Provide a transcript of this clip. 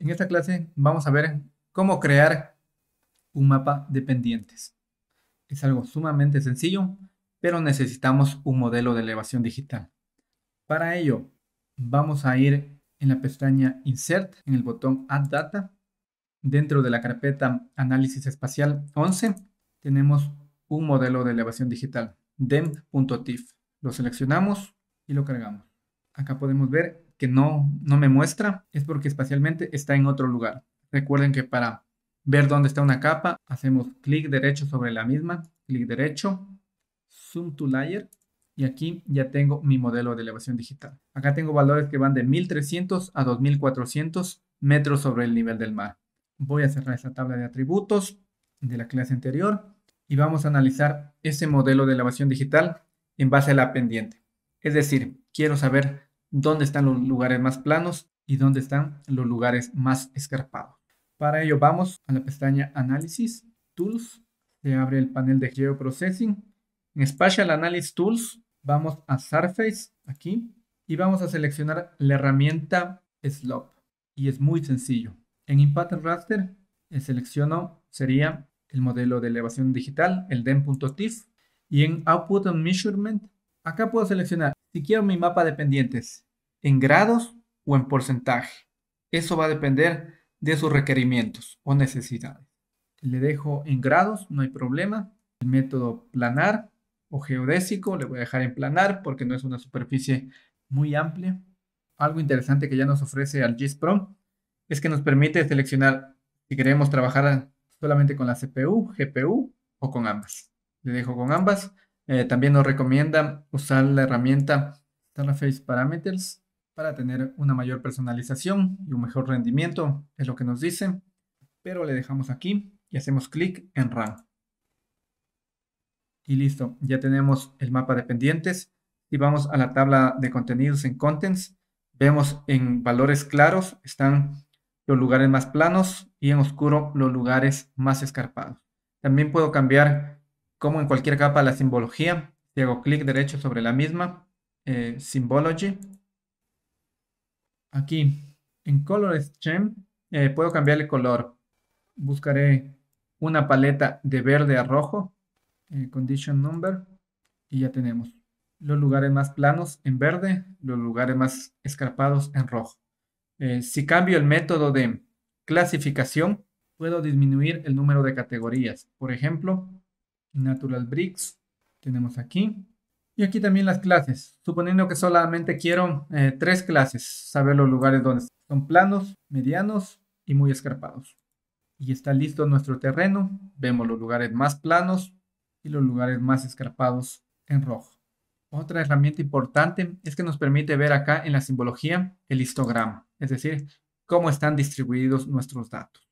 En esta clase vamos a ver cómo crear un mapa de pendientes. Es algo sumamente sencillo, pero necesitamos un modelo de elevación digital. Para ello, vamos a ir en la pestaña Insert, en el botón Add Data. Dentro de la carpeta Análisis Espacial 11, tenemos un modelo de elevación digital, dem.tif. Lo seleccionamos y lo cargamos. Acá podemos ver que no, no me muestra, es porque espacialmente está en otro lugar. Recuerden que para ver dónde está una capa, hacemos clic derecho sobre la misma, clic derecho, zoom to layer, y aquí ya tengo mi modelo de elevación digital. Acá tengo valores que van de 1300 a 2400 metros sobre el nivel del mar. Voy a cerrar esta tabla de atributos de la clase anterior y vamos a analizar ese modelo de elevación digital en base a la pendiente. Es decir, quiero saber dónde están los lugares más planos y dónde están los lugares más escarpados. Para ello vamos a la pestaña Análisis, Tools, se abre el panel de Geoprocessing. En Spatial Analysis Tools vamos a Surface aquí y vamos a seleccionar la herramienta Slope y es muy sencillo. En Impact Raster selecciono sería el modelo de elevación digital, el DEM.TIFF y en Output and Measurement acá puedo seleccionar si quiero mi mapa de pendientes, en grados o en porcentaje. Eso va a depender de sus requerimientos o necesidades. Le dejo en grados, no hay problema. El método planar o geodésico le voy a dejar en planar porque no es una superficie muy amplia. Algo interesante que ya nos ofrece al GIS Pro es que nos permite seleccionar si queremos trabajar solamente con la CPU, GPU o con ambas. Le dejo con ambas eh, también nos recomienda usar la herramienta Face Parameters para tener una mayor personalización y un mejor rendimiento, es lo que nos dice, pero le dejamos aquí y hacemos clic en Run. Y listo, ya tenemos el mapa de pendientes. y vamos a la tabla de contenidos en Contents, vemos en valores claros están los lugares más planos y en oscuro los lugares más escarpados. También puedo cambiar como en cualquier capa la simbología. Si hago clic derecho sobre la misma, eh, Symbology. Aquí, en Color eh, puedo cambiar el color. Buscaré una paleta de verde a rojo, eh, Condition Number, y ya tenemos los lugares más planos en verde, los lugares más escarpados en rojo. Eh, si cambio el método de clasificación, puedo disminuir el número de categorías. Por ejemplo, Natural Bricks, tenemos aquí. Y aquí también las clases. Suponiendo que solamente quiero eh, tres clases, saber los lugares donde son planos, medianos y muy escarpados. Y está listo nuestro terreno. Vemos los lugares más planos y los lugares más escarpados en rojo. Otra herramienta importante es que nos permite ver acá en la simbología el histograma, es decir, cómo están distribuidos nuestros datos.